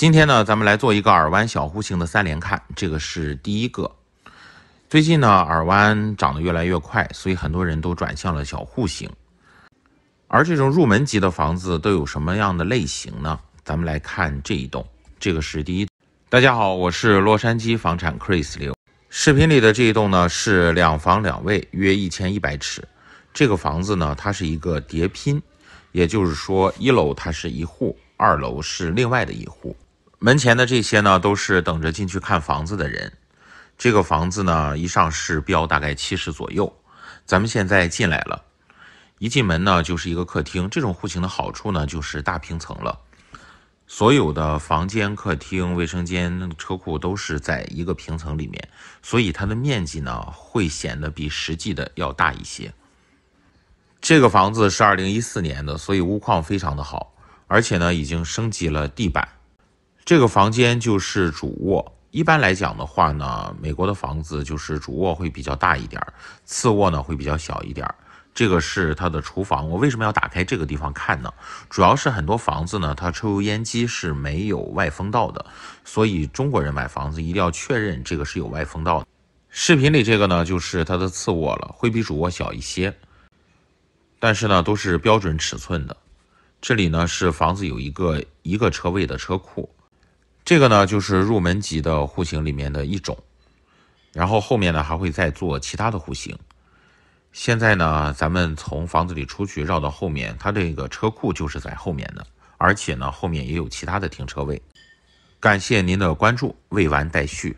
今天呢，咱们来做一个耳湾小户型的三连看，这个是第一个。最近呢，耳湾涨得越来越快，所以很多人都转向了小户型。而这种入门级的房子都有什么样的类型呢？咱们来看这一栋，这个是第一。大家好，我是洛杉矶房产 Chris 刘。视频里的这一栋呢是两房两卫，约一千一百尺。这个房子呢，它是一个叠拼，也就是说，一楼它是一户，二楼是另外的一户。门前的这些呢，都是等着进去看房子的人。这个房子呢，一上市标大概七十左右。咱们现在进来了，一进门呢就是一个客厅。这种户型的好处呢，就是大平层了，所有的房间、客厅、卫生间、车库都是在一个平层里面，所以它的面积呢会显得比实际的要大一些。这个房子是二零一四年的，所以屋况非常的好，而且呢已经升级了地板。这个房间就是主卧。一般来讲的话呢，美国的房子就是主卧会比较大一点，次卧呢会比较小一点。这个是它的厨房。我为什么要打开这个地方看呢？主要是很多房子呢，它抽油烟机是没有外风道的，所以中国人买房子一定要确认这个是有外风道的。视频里这个呢，就是它的次卧了，会比主卧小一些，但是呢都是标准尺寸的。这里呢是房子有一个一个车位的车库。这个呢就是入门级的户型里面的一种，然后后面呢还会再做其他的户型。现在呢，咱们从房子里出去，绕到后面，它这个车库就是在后面的，而且呢后面也有其他的停车位。感谢您的关注，未完待续。